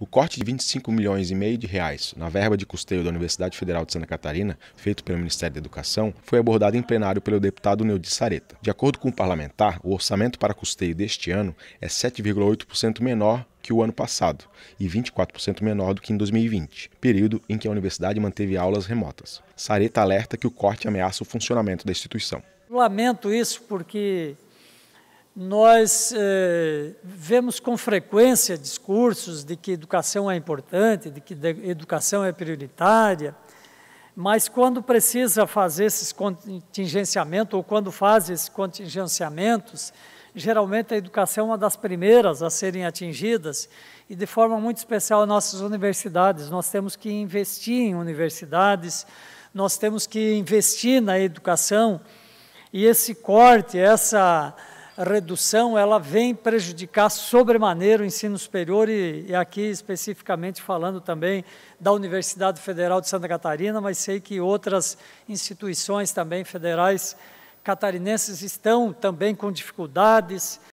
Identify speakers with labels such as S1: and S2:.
S1: O corte de 25 milhões e meio de reais na verba de custeio da Universidade Federal de Santa Catarina, feito pelo Ministério da Educação, foi abordado em plenário pelo deputado Neudi Sareta. De acordo com o parlamentar, o orçamento para custeio deste ano é 7,8% menor que o ano passado e 24% menor do que em 2020, período em que a universidade manteve aulas remotas. Sareta alerta que o corte ameaça o funcionamento da instituição.
S2: Lamento isso porque nós eh, vemos com frequência discursos de que educação é importante, de que educação é prioritária, mas quando precisa fazer esses contingenciamentos, ou quando faz esses contingenciamentos, geralmente a educação é uma das primeiras a serem atingidas, e de forma muito especial nossas universidades. Nós temos que investir em universidades, nós temos que investir na educação, e esse corte, essa redução ela vem prejudicar sobremaneira o ensino superior e, e, aqui especificamente falando também da Universidade Federal de Santa Catarina, mas sei que outras instituições também federais catarinenses estão também com dificuldades